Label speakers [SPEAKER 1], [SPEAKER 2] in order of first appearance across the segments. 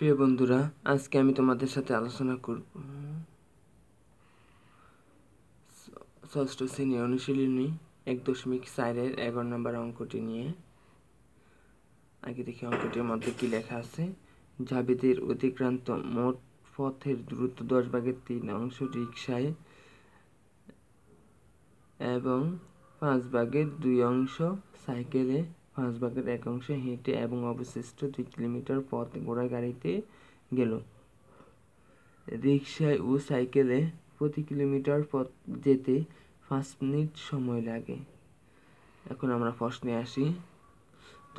[SPEAKER 1] প্রিয় বন্ধুরা আজকে আমি তোমাদের সাথে আলোচনা করব ষষ্ঠ শ্রেণীর অনুশীলনী এক দশমিক চারের এগারো নম্বর অঙ্কটি নিয়ে আগে দেখি অঙ্কটির মধ্যে কি লেখা আছে জাবেদের অতিক্রান্ত মোট পথের দ্রুত দশ ভাগের তিন অংশ রিক্সায় এবং পাঁচ ভাগের দুই অংশ সাইকেলে পাঁচ এক অংশে হেঁটে এবং অবশিষ্ট দুই কিলোমিটার পথ ঘোড়া গাড়িতে গেল রিক্সায় ও সাইকেলে প্রতি কিলোমিটার পথ যেতে পাঁচ মিনিট সময় লাগে এখন আমরা প্রশ্নে আসি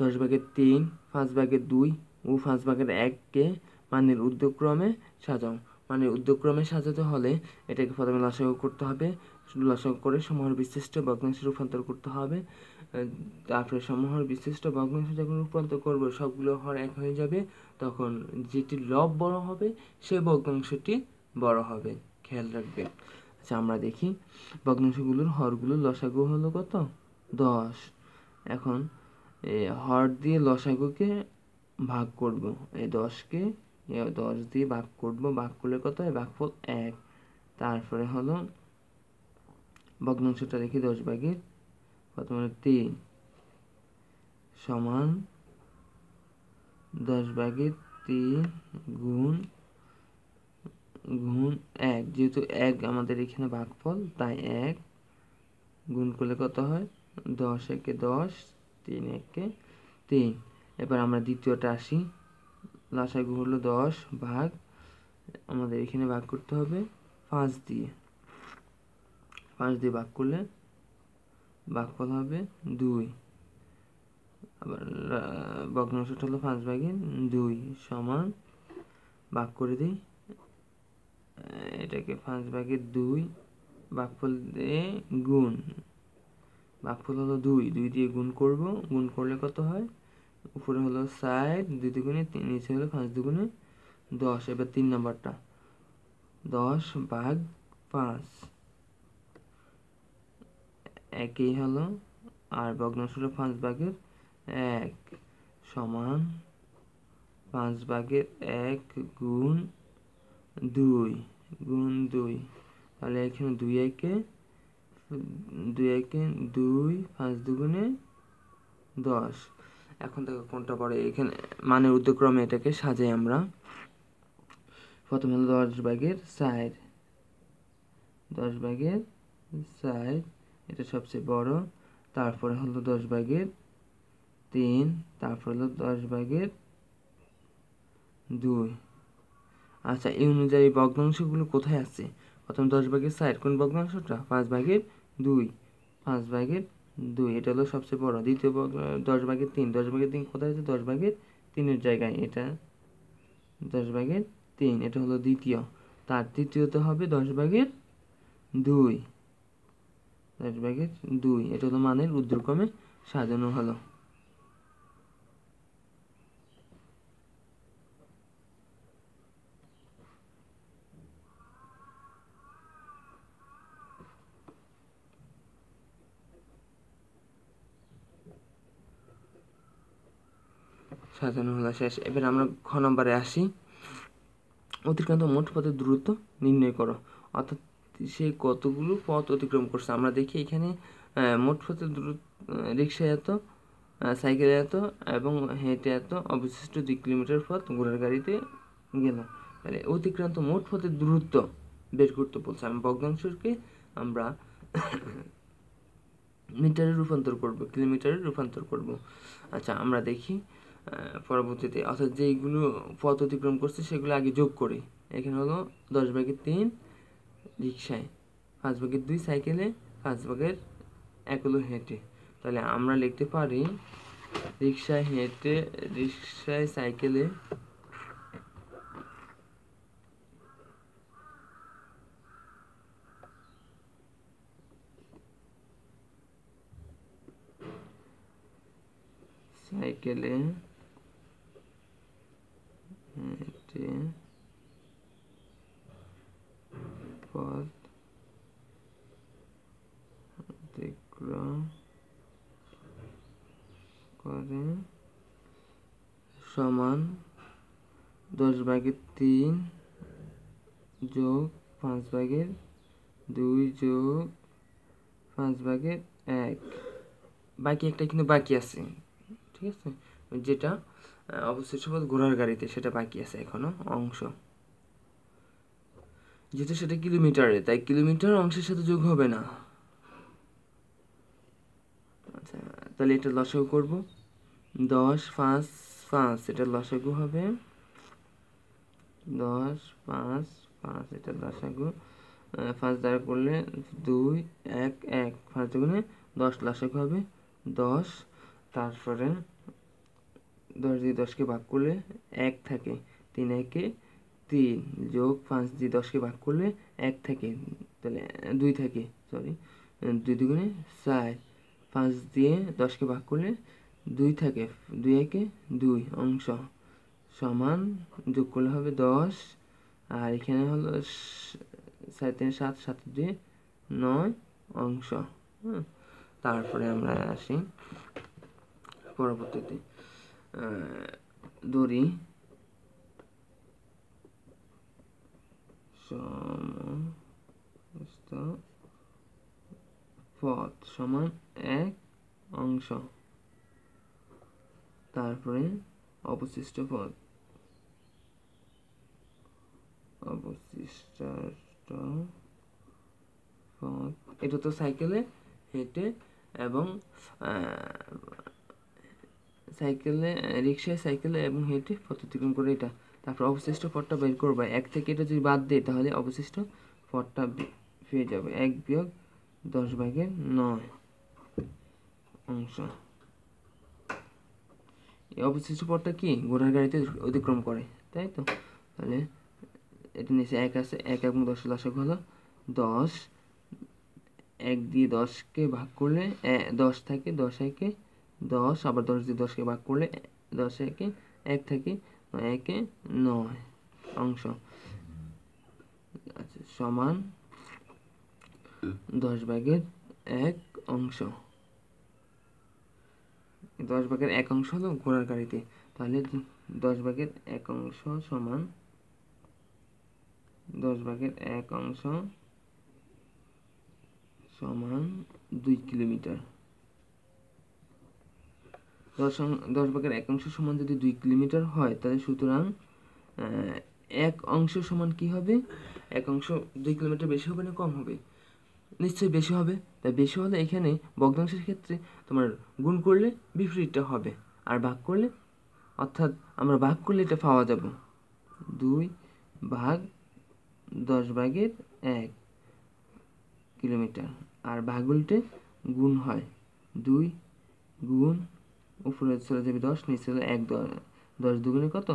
[SPEAKER 1] দশ ভাগের তিন পাঁচ ভাগের দুই ও পাঁচ ভাগের এককে মানের উদ্যোগক্রমে সাজাও মানের উদ্যোগক্রমে সাজাতে হলে এটাকে প্রথমে লসাগু করতে হবে লসক করে সমহার বিশিষ্ট ভগ্নাংশে রূপান্তর করতে হবে তারপরে সমূহের বিশিষ্ট ভগ্নাংশ যখন রূপান্তর করবে সবগুলো হর এক হয়ে যাবে তখন যেটি লব বড় হবে সেই ভগ্নাংশটি বড় হবে খেয়াল রাখবে আচ্ছা আমরা দেখি ভগ্নাংশগুলোর হরগুলোর লসাগু হলো কত দশ এখন হর দিয়ে লসাগুকে ভাগ করব এই দশকে দশ দিয়ে ভাগ করব ভাগ করলে কত হয় ভাগফল এক তারপরে হলো ভগ্নাংশটা রেখে দশ ভাগের কত মানে তিন সমান দশ ভাগের তিন গুণ গুণ এক যেহেতু এক আমাদের এখানে ভাগফল তাই এক গুণ করলে কত হয় দশ একে দশ তিন একে তিন এবার আমরা দ্বিতীয়টা আসি লাসাগু হলো দশ ভাগ আমাদের এখানে ভাগ করতে হবে পাঁচ দিয়ে পাঁচ দিয়ে ভাগ করলে ভাগফল হবে দুই আবার ভগ্নাংশটা হলো পাঁচ ভাগে দুই সমান ভাগ করে দিই এটাকে পাঁচ ভাগে দুই ভাগফল দিয়ে গুণ ভাগফল হলো দুই দুই দিয়ে গুণ করব গুণ করলে কত হয় উপরে হলো সাইড দুই দুগুণে তিন নিচে হলো পাঁচ দুগুণে দশ এবার তিন নম্বরটা দশ ভাগ পাঁচ একই হলো আর ভগ্নাংশটা পাঁচ ভাগের এক সমান পাঁচ ভাগের এক গুণ দুই গুণ দুই তাহলে এখানে দুই একে দুই একে দুই পাঁচ দুগুণে দশ এখন দেখো কোনটা পড়ে এখানে মানে উদ্যক্রমে এটাকে সাজাই আমরা প্রথম হলো দশ ভাগের সাইড দশ ভাগের সাইড এটা সবচেয়ে বড় তারপরে হলো দশ ভাগের তিন তারপর হলো দশ ভাগের দুই আচ্ছা এই অনুযায়ী ভগ্নাংশগুলো কোথায় আছে প্রথম দশ ভাগের সাইড কোন ভগ্নাংশটা পাঁচ ভাগের দুই পাঁচ ভাগের দুই এটা হলো সবচেয়ে বড় দ্বিতীয় দশ ভাগের তিন দশ ভাগের তিন কোথায় আছে দশ ভাগের তিনের জায়গায় এটা দশ ভাগের তিন এটা হলো দ্বিতীয় তার তৃতীয়তে হবে দশ ভাগের দুই এক ব্র্যাকেট দুই এটা হলো মানের ঊর্ধ্বক্রমে সাজানো হলো সাজানো হলো শেষ এবার আমরা ঘ নম্বরে আসি অতিক্রান্ত মোট পথের দূরত্ব নির্ণয় করো অর্থাৎ সে কতগুলো পথ অতিক্রম করছে আমরা দেখি এখানে মোট পথে দূরত্ব রিক্সা এত সাইকেলে এত এবং হেঁটে এত অবশিষ্ট দুই কিলোমিটার পথ ঘোড়ার গাড়িতে গেল তাহলে মানে অতিক্রান্ত মোট পথের দূরত্ব বের করতে বলছে আমি ভগ্নাংশকে আমরা মিটারে রূপান্তর করব কিলোমিটারে রূপান্তর করব আচ্ছা আমরা দেখি পরবর্তীতে অর্থাৎ যেইগুলো পথ অতিক্রম করছে সেগুলো আগে যোগ করি এখানে হলো দশ ভাগে তিন রিক্সায় পাঁচ ভাগের দুই সাইকেলে পাঁচ ভাগের এক হেঁটে তাহলে আমরা লিখতে পারি রিক্সায় হেঁটে রিক্সায় সাইকেলে সাইকেলে সমান দশ ভাগের তিন যোগ পাঁচ ভাগের দুই যোগ পাঁচ ভাগের এক বাকি একটা কিন্তু বাকি আছে ঠিক আছে যেটা অবশ্যই সবাই ঘোড়ার গাড়িতে সেটা বাকি আছে এখনও অংশ যেহেতু সেটা কিলোমিটারে তাই কিলোমিটার অংশের সাথে যোগ হবে না আচ্ছা তাহলে এটা লসাও করবো দশ পাঁচ পাঁচ এটা লসাগু হবে দশ পাঁচ পাঁচ এটা লসাগু পাঁচ দ্বারা করলে দুই এক এক পাঁচ দুগুণে দশ লসাগু হবে দশ তারপরে দশ দিয়ে দশকে ভাগ করলে এক থাকে তিন একে তিন যোগ পাঁচ দিয়ে দশকে ভাগ করলে এক থাকে তাহলে দুই থাকে সরি দুই দুগুণে চার পাঁচ দিয়ে দশকে ভাগ করলে দুই থাকে দুই একে দুই অংশ সমান যোগ করলে হবে দশ আর এখানে হলো সাড়ে তিন সাত সাত দুই নয় অংশ তারপরে আমরা আসি পরবর্তীতে দড়ি সমস্ত পথ সমান এক অংশ তারপরে অবশিষ্ট পদ অবশিষ্ট পদ এটা তো সাইকেলে হেঁটে এবং সাইকেলে রিক্সায় সাইকেলে এবং হেঁটে পথ অতিক্রম করে এটা তারপর অবশিষ্ট পথটা বের করবে এক থেকে এটা যদি বাদ দিই তাহলে অবশিষ্ট পথটা পেয়ে যাবে এক বিয়োগ দশ ভাগের নয় অংশ এই অবশিষ্ট পথটা কি ঘোড়ার গাড়িতে অতিক্রম করে তাই তো তাহলে এটা নিচে এক আছে এক এবং দশ দশক হলো দশ এক দিয়ে দশকে ভাগ করলে দশ থাকে দশ একে দশ আবার দশ দিয়ে দশকে ভাগ করলে দশ একে এক থাকে একে নয় অংশ আচ্ছা সমান দশ ভাগের এক অংশ দশ ভাগের এক অংশ হলো ঘোড়ার গাড়িতে তাহলে দশ ভাগের এক অংশ সমান দশ ভাগের এক অংশ সমান দুই কিলোমিটার দশ দশ ভাগের এক অংশ সমান যদি দুই কিলোমিটার হয় তাহলে সুতরাং এক অংশ সমান কি হবে এক অংশ দুই কিলোমিটার বেশি হবে না কম হবে নিশ্চয়ই বেশি হবে তাই বেশি হলে এখানে বগ্নাংশের ক্ষেত্রে তোমার গুণ করলে বিপরীতটা হবে আর ভাগ করলে অর্থাৎ আমরা ভাগ করলে এটা পাওয়া যাব দুই ভাগ দশ ভাগের এক কিলোমিটার আর ভাগ উল্টে গুণ হয় দুই গুণ উপরে চলে যাবে দশ নিচে এক দশ দুগুণে কত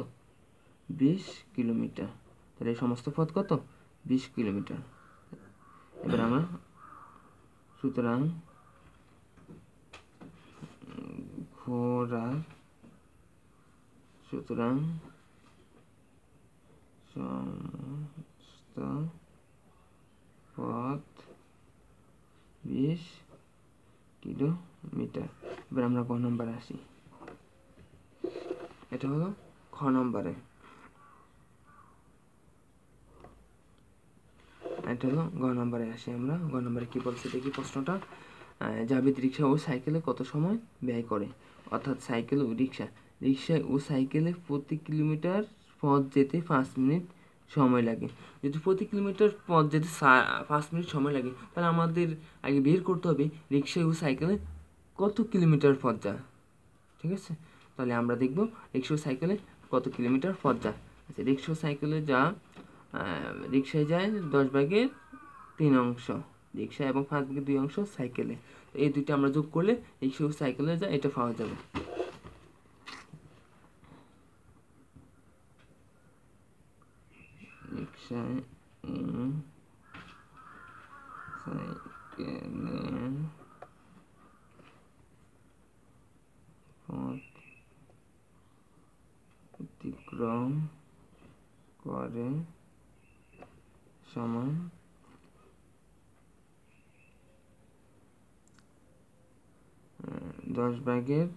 [SPEAKER 1] বিশ কিলোমিটার তাহলে সমস্ত পথ কত বিশ কিলোমিটার এবার আমরা সুতরাং ঘোড়া সুতরাং সমস্ত পথ বিশ কিলোমিটার এবার আমরা ক নম্বরে আসি এটা হলো খ নম্বরে এটা হলো গ নম্বরে আসি আমরা গ নম্বরে কী বলছি দেখি প্রশ্নটা জাবেদ রিক্সা ও সাইকেলে কত সময় ব্যয় করে অর্থাৎ সাইকেল ও রিক্সা রিক্সায় ও সাইকেলে প্রতি কিলোমিটার পথ যেতে পাঁচ মিনিট সময় লাগে যদি প্রতি কিলোমিটার পথ যেতে পাঁচ মিনিট সময় লাগে তাহলে আমাদের আগে বের করতে হবে রিক্সায় ও সাইকেলে কত কিলোমিটার পথ যা ঠিক আছে তাহলে আমরা দেখব রিক্সা সাইকেলে কত কিলোমিটার পথ যা আচ্ছা রিক্সা সাইকেলে যা রিক্সায় যায় দশ ভাগের তিন অংশ রিক্সা এবং পাঁচ ভাগের দুই অংশ সাইকেলে এই দুইটা আমরা যোগ করলে রিক্সা ও সাইকেলে যায় এটা পাওয়া যাবে রিক্সায় সাইকেলে অতিক্রম করে সমান দশ ভাগের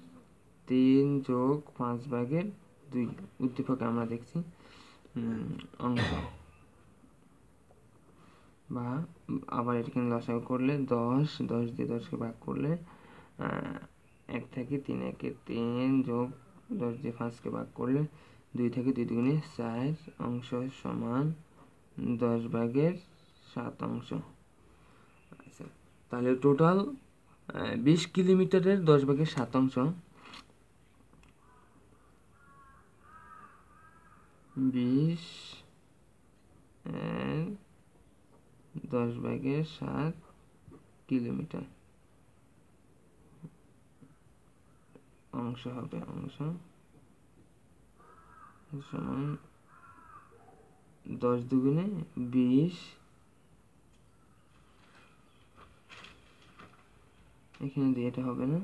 [SPEAKER 1] তিন যোগ পাঁচ ভাগের দুই উদ্দীপকে আমরা দেখছি অঙ্ক বা আবার এটাকে লসাগু করলে দশ দশ দিয়ে দশকে ভাগ করলে এক থেকে তিন একে তিন যোগ দশ দিয়ে পাঁচকে ভাগ করলে দুই থেকে দুই দুগুণে চার অংশ সমান দশ ভাগের শতাংশ আচ্ছা তাহলে টোটাল বিশ কিলোমিটারের দশ ভাগের শতাংশ বিশ দশ ভাগের সাত কিলোমিটার অংশ হবে অংশ সমান দশ দুগুণে বিশ এখানে দিয়ে এটা হবে না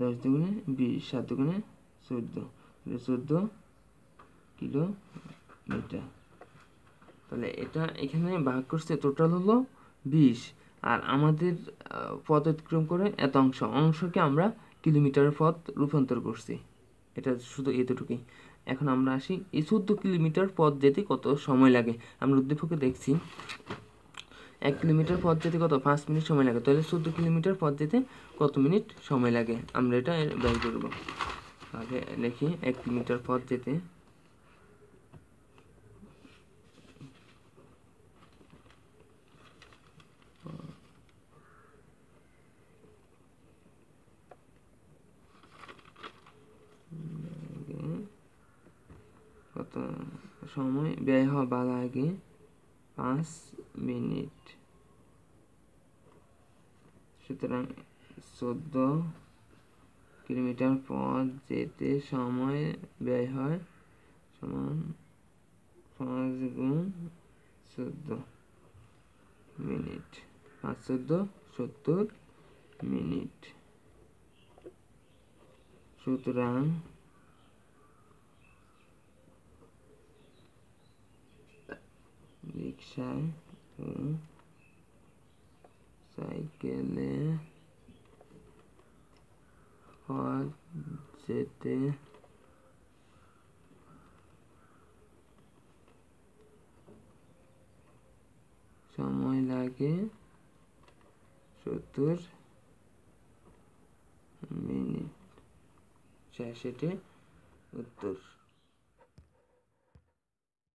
[SPEAKER 1] দশ দুগুণে বিশ সাত দুগুণে চোদ্দো চোদ্দো কিলোমিটার তাহলে এটা এখানে ভাগ করছে টোটাল হলো বিশ আর আমাদের পথ অতিক্রম করে এত অংশ অংশকে আমরা কিলোমিটার পথ রূপান্তর করছি এটা শুধু এতটুকুই এখন আমরা আসি এই চোদ্দ কিলোমিটার পথ যেতে কত সময় লাগে আমরা উদ্দীপকে দেখছি এক কিলোমিটার পথ যেতে কত পাঁচ মিনিট সময় লাগে তাহলে চোদ্দো কিলোমিটার পথ যেতে কত মিনিট সময় লাগে আমরা এটা ব্যয় করবো আগে লিখি এক কিলোমিটার পথ যেতে সময় ব্যয় হবার আগে পাঁচ মিনিট সুতরাং চোদ্দ কিলোমিটার পথ যেতে সময় ব্যয় হয় সমান পাঁচ গুণ চোদ্দ মিনিট পাঁচ চোদ্দ সত্তর মিনিট সুতরাং রিক্সায় ও সাইকেলে যেতে সময় লাগে সত্তর মিনিট শেষেটে উত্তর